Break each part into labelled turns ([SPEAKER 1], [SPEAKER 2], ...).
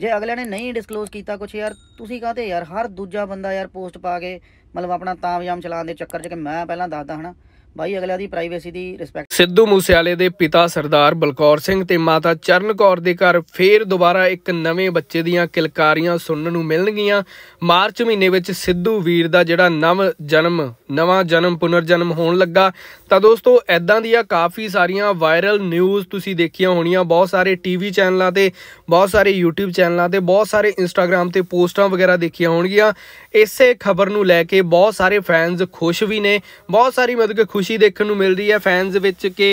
[SPEAKER 1] ਜੇ ਅਗਲੇ ਨੇ ਨਹੀਂ ਡਿਸਕਲੋਜ਼ ਕੀਤਾ ਕੁਝ ਯਾਰ ਤੁਸੀਂ ਕਾਹਤੇ ਯਾਰ ਹਰ ਦੂਜਾ ਬੰਦਾ ਯਾਰ ਪੋਸਟ ਪਾ ਕੇ ਮਤਲਬ ਆਪਣਾ ਤਾਮਯਾਮ ਚਲਾਉਣ ਦੇ ਚੱਕਰ 'ਚ ਕਿ ਮੈਂ ਪਹਿਲਾਂ ਦੱਸਦਾ ਹਨਾ ਬਾਈ ਅਗਲਿਆਂ ਦੀ ਪ੍ਰਾਈਵੇਸੀ ਦੀ ਰਿਸਪੈਕਟ ਸਿੱਧੂ
[SPEAKER 2] ਮੂਸੇਵਾਲੇ ਦੇ ਪਿਤਾ ਸਰਦਾਰ ਬਲਕੌਰ ਸਿੰਘ ਤੇ ਮਾਤਾ ਚਰਨ ਕੌਰ ਦੇ ਘਰ ਫੇਰ ਦੁਬਾਰਾ ਇੱਕ ਨਵੇਂ ਬੱਚੇ ਦੀਆਂ ਕਿਲਕਾਰੀਆਂ ਸੁਣਨ ਨੂੰ ਮਿਲਣਗੀਆਂ ਮਾਰਚ ਮਹੀਨੇ ਵਿੱਚ ਸਿੱਧੂ ਵੀਰ ਦਾ ਜਿਹੜਾ ਨਵ ਜਨਮ ਨਵਾਂ ਜਨਮ ਪੁਨਰ ਜਨਮ ਹੋਣ ਲੱਗਾ ਤਾਂ ਦੋਸਤੋ ਐਦਾਂ ਦੀਆਂ ਕਾਫੀ ਸਾਰੀਆਂ ਵਾਇਰਲ ਨਿਊਜ਼ ਤੁਸੀਂ ਦੇਖੀਆਂ ਹੋਣੀਆਂ ਬਹੁਤ ਸਾਰੇ ਟੀਵੀ ਚੈਨਲਾਂ ਤੇ ਬਹੁਤ ਸਾਰੇ YouTube ਚੈਨਲਾਂ ਤੇ ਬਹੁਤ ਸਾਰੇ Instagram ਤੇ ਪੋਸਟਾਂ ਵਗੈਰਾ ਦੇਖੀਆਂ ਹੋਣਗੀਆਂ ਇਸੇ ਖਬਰ ਨੂੰ ਲੈ ਕੇ ਬਹੁਤ ਸਾਰੇ ਫੈਨਸ ਖੁਸ਼ ਵੀ ਨੇ ਬਹੁਤ ਸਾਰੀ ਮਤਲਬ ਕਿ ਖੁਸ਼ ਖੁਸ਼ੀ ਦੇਖਣ ਨੂੰ ਮਿਲਦੀ ਹੈ ਫੈਨਸ ਵਿੱਚ ਕਿ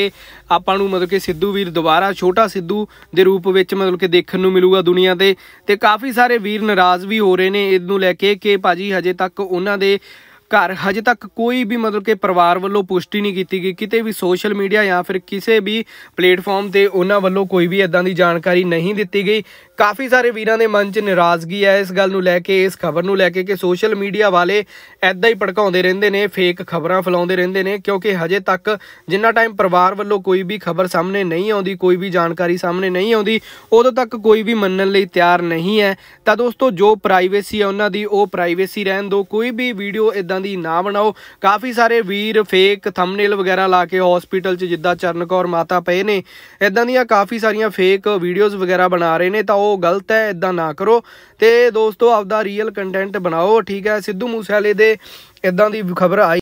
[SPEAKER 2] ਆਪਾਂ ਨੂੰ ਮਤਲਬ ਕਿ ਸਿੱਧੂ ਵੀਰ ਦੁਬਾਰਾ ਛੋਟਾ ਸਿੱਧੂ ਦੇ ਰੂਪ ਵਿੱਚ ਮਤਲਬ ਕਿ ਦੇਖਣ ਨੂੰ ਮਿਲੂਗਾ ਦੁਨੀਆ ਤੇ ਤੇ ਕਾਫੀ ਸਾਰੇ ਵੀਰ ਨਾਰਾਜ਼ ਵੀ ਹੋ ਰਹੇ ਨੇ ਇਹਨੂੰ ਲੈ ਕੇ ਕਿ ਭਾਜੀ ਹਜੇ ਤੱਕ ਉਹਨਾਂ ਦੇ ਘਰ ਹਜੇ ਤੱਕ ਕੋਈ ਵੀ ਮਤਲਬ ਕਿ ਪਰਿਵਾਰ ਵੱਲੋਂ ਪੁਸ਼ਟੀ ਨਹੀਂ ਕੀਤੀ ਗਈ ਕਿਤੇ ਵੀ ਸੋਸ਼ਲ ਮੀਡੀਆ ਜਾਂ ਫਿਰ ਕਿਸੇ ਵੀ ਪਲੇਟਫਾਰਮ ਤੇ ਉਹਨਾਂ ਵੱਲੋਂ ਕੋਈ ਵੀ ਇਦਾਂ ਦੀ ਜਾਣਕਾਰੀ ਨਹੀਂ ਦਿੱਤੀ ਗਈ ਕਾਫੀ ਸਾਰੇ ਵੀਰਾਂ ਦੇ ਮਨ 'ਚ ਨਾਰਾਜ਼ਗੀ ਹੈ ਇਸ ਗੱਲ ਨੂੰ ਲੈ ਕੇ ਇਸ ਖਬਰ ਨੂੰ ਲੈ ਕੇ ਕਿ ਸੋਸ਼ਲ ਮੀਡੀਆ ਵਾਲੇ ਐਦਾਂ ਹੀ ਭੜਕਾਉਂਦੇ ਰਹਿੰਦੇ ਨੇ ਫੇਕ ਖਬਰਾਂ ਫਲਾਉਂਦੇ ਰਹਿੰਦੇ ਨੇ ਕਿਉਂਕਿ ਹਜੇ ਤੱਕ ਜਿੰਨਾ ਟਾਈਮ ਪਰਿਵਾਰ ਵੱਲੋਂ ਕੋਈ ਵੀ ਖਬਰ ਸਾਹਮਣੇ ਨਹੀਂ ਆਉਂਦੀ ਕੋਈ ਵੀ ਜਾਣਕਾਰੀ ਸਾਹਮਣੇ ਨਹੀਂ ਆਉਂਦੀ ਉਦੋਂ ਤੱਕ ਕੋਈ ਵੀ ਮੰਨਣ ਲਈ ਤਿਆਰ ਨਹੀਂ ਹੈ ਤਾਂ ਦੋਸਤੋ ਜੋ ਪ੍ਰਾਈਵੇਸੀ ਹੈ ਉਹਨਾਂ ਦੀ ਉਹ ਪ੍ਰਾਈਵੇਸੀ ਰਹਿਣ ਦਿਓ ਕੋਈ ਵੀ ਵੀਡੀਓ ਇਦਾਂ ਦੀ ਨਾ ਬਣਾਓ ਕਾਫੀ ਸਾਰੇ ਵੀਰ ਫੇਕ ਥੰਬਨੇਲ ਵਗੈਰਾ ਲਾ ਕੇ ਹਸਪੀਟਲ 'ਚ ਜਿੱਦਾਂ ਚਰਨ ਕੌਰ ਮਾਤਾ ਪਏ ਨੇ ਇਦਾਂ ਦੀਆਂ ਕਾਫੀ ਸਾਰੀਆਂ ਫੇਕ ਵੀਡੀਓਜ਼ ਵਗੈਰਾ ਬਣਾ ਰਹੇ ਨੇ ਤਾਂ ਉਹ ਗਲਤ ਹੈ ਇਦਾਂ ਨਾ ਕਰੋ ਤੇ ਦੋਸਤੋ ਆਪਦਾ ਰੀਅਲ ਕੰਟੈਂਟ ਬਣਾਓ ਠੀਕ ਹੈ ਸਿੱਧੂ ਮੂਸੇਵਾਲੇ ਦੇ ਇਦਾਂ ਦੀ ਖਬਰ ਆਈ